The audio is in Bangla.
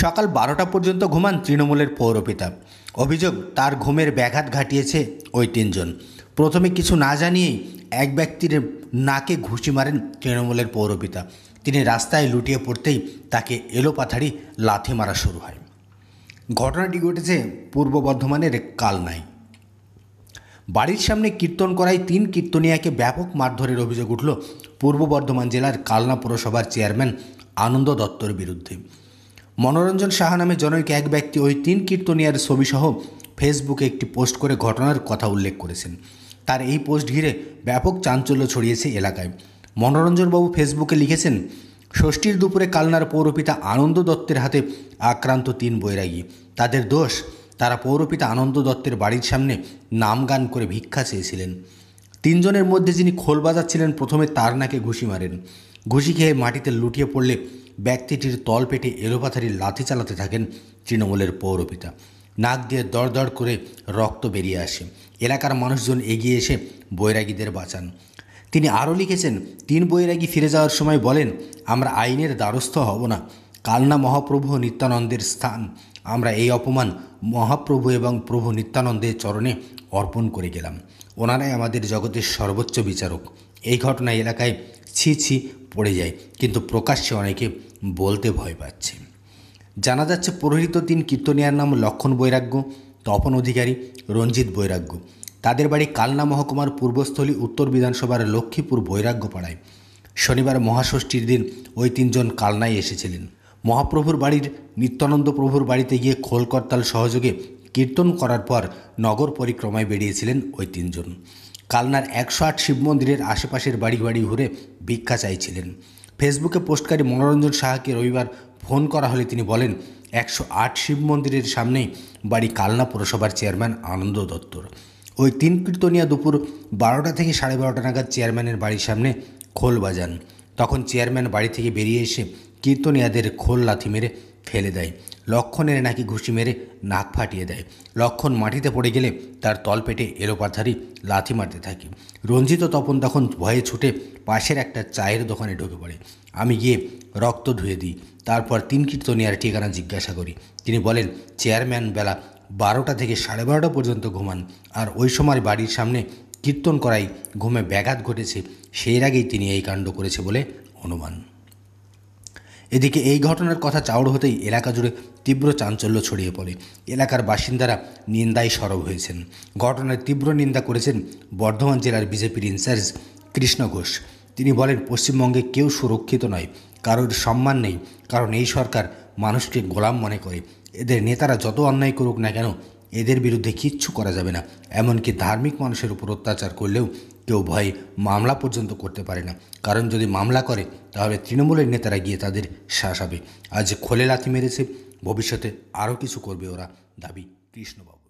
সকাল বারোটা পর্যন্ত ঘুমান তৃণমূলের পৌরপিতা অভিযোগ তার ঘুমের ব্যাঘাত ঘাটিয়েছে ওই তিনজন প্রথমে কিছু না জানিয়েই এক ব্যক্তির নাকে ঘুষি মারেন তৃণমূলের পৌরপিতা তিনি রাস্তায় লুটিয়ে পড়তেই তাকে এলোপাথারি লাথি মারা শুরু হয় ঘটনাটি ঘটেছে পূর্ব বর্ধমানের কালনায় বাড়ির সামনে কীর্তন করায় তিন কীর্তনিয়াকে ব্যাপক মারধরের অভিযোগ উঠল পূর্ব বর্ধমান জেলার কালনা পুরসভার চেয়ারম্যান আনন্দ দত্তর বিরুদ্ধে মনোরঞ্জন সাহা নামে জনৈক এক ব্যক্তি ওই তিন কীর্তনিয়ার ছবিসহ ফেসবুকে একটি পোস্ট করে ঘটনার কথা উল্লেখ করেছেন তার এই পোস্ট ঘিরে ব্যাপক চাঞ্চল্য ছড়িয়েছে এলাকায় মনোরঞ্জনবাবু ফেসবুকে লিখেছেন ষষ্ঠীর দুপুরে কালনার পৌরপিতা আনন্দ দত্তের হাতে আক্রান্ত তিন বৈরাগী তাদের দোষ তারা পৌরপিতা আনন্দ দত্তের বাড়ির সামনে নাম গান করে ভিক্ষা চেয়েছিলেন তিনজনের মধ্যে যিনি খোল বাজাচ্ছিলেন প্রথমে তার নাকে ঘুষি মারেন ঘুষি খেয়ে মাটিতে লুটিয়ে পড়লে ব্যক্তিটির তলপেটে এলোপাথারি লাথি চালাতে থাকেন তৃণমূলের পৌরপিতা নাক দিয়ে দরদর করে রক্ত বেরিয়ে আসে এলাকার মানুষজন এগিয়ে এসে বৈরাগীদের বাঁচান তিনি আরও লিখেছেন তিন বৈরাগী ফিরে যাওয়ার সময় বলেন আমরা আইনের দ্বারস্থ হব না কালনা মহাপ্রভু নিত্যানন্দের স্থান আমরা এই অপমান মহাপ্রভু এবং প্রভু নিত্যানন্দের চরণে অর্পণ করে গেলাম ওনারাই আমাদের জগতের সর্বোচ্চ বিচারক এই ঘটনায় এলাকায় ছি ছি পড়ে যায় কিন্তু প্রকাশ্যে অনেকে বলতে ভয় পাচ্ছে জানা যাচ্ছে পুরোহিত তিন কীর্তনিয়ার নাম লক্ষণ বৈরাগ্য তপন অধিকারী রঞ্জিত বৈরাগ্য তাদের বাড়ি কালনা মহকুমার পূর্বস্থলী উত্তর বিধানসভার লক্ষ্মীপুর বৈরাগ্য পাড়ায় শনিবার মহাষষ্ঠীর দিন ওই তিনজন কালনায় এসেছিলেন মহাপ্রভুর বাড়ির নিত্যানন্দ প্রভুর বাড়িতে গিয়ে খোলকর্তাল সহযোগে কীর্তন করার পর নগর পরিক্রমায় বেরিয়েছিলেন ওই তিনজন কালনার একশো আট শিব মন্দিরের আশেপাশের বাড়ি বাড়ি ঘুরে ভিক্ষা চাইছিলেন ফেসবুকে পোস্টকারী মনোরঞ্জন সাহাকে রবিবার ফোন করা হলে তিনি বলেন একশো আট শিব মন্দিরের সামনেই বাড়ি কালনা পুরসভার চেয়ারম্যান আনন্দ দত্তর ওই তিন কীর্তনিয়া দুপুর বারোটা থেকে সাড়ে বারোটা নাগাদ চেয়ারম্যানের বাড়ির সামনে খোল বাজান তখন চেয়ারম্যান বাড়ি থেকে বেরিয়ে এসে কীর্তনিয়াদের খোল লাথি মেরে ফেলে দেয় লক্ষণের নাকি ঘুষি মেরে নাক ফাটিয়ে দেয় লক্ষণ মাটিতে পড়ে গেলে তার তলপেটে এলোপাথারি লাথি মারতে থাকে রঞ্জিত তপন তখন ভয়ে ছুটে পাশের একটা চায়ের দোকানে ঢুকে পড়ে আমি গিয়ে রক্ত ধুয়ে দিই তারপর তিন কীর্তনিয়ার ঠিকানা জিজ্ঞাসা করি তিনি বলেন চেয়ারম্যান বেলা বারোটা থেকে সাড়ে বারোটা পর্যন্ত ঘুমান আর ওই সময় বাড়ির সামনে কীর্তন করাই ঘুমে ব্যাঘাত ঘটেছে সেই আগেই তিনি এই কাণ্ড করেছে বলে অনুমান এদিকে এই ঘটনার কথা চাউর হতেই এলাকা জুড়ে তীব্র চাঞ্চল্য ছড়িয়ে পড়ে এলাকার বাসিন্দারা নিন্দায় সরব হয়েছেন ঘটনার তীব্র নিন্দা করেছেন বর্ধমান জেলার বিজেপির ইনচার্জ কৃষ্ণ ঘোষ তিনি বলেন পশ্চিমবঙ্গে কেউ সুরক্ষিত নয় কারোর সম্মান নেই কারণ এই সরকার মানুষকে গোলাম মনে করে এদের নেতারা যত অন্যায় করুক না কেন এদের বিরুদ্ধে কিচ্ছু করা যাবে না এমনকি ধার্মিক মানুষের উপর অত্যাচার করলেও কেউ ভয়ে মামলা পর্যন্ত করতে পারে না কারণ যদি মামলা করে তাহলে তৃণমূলের নেতারা গিয়ে তাদের শাসাবে আজ খোলে লাথি মেরেছে ভবিষ্যতে আরও কিছু করবে ওরা দাবি কৃষ্ণবাবু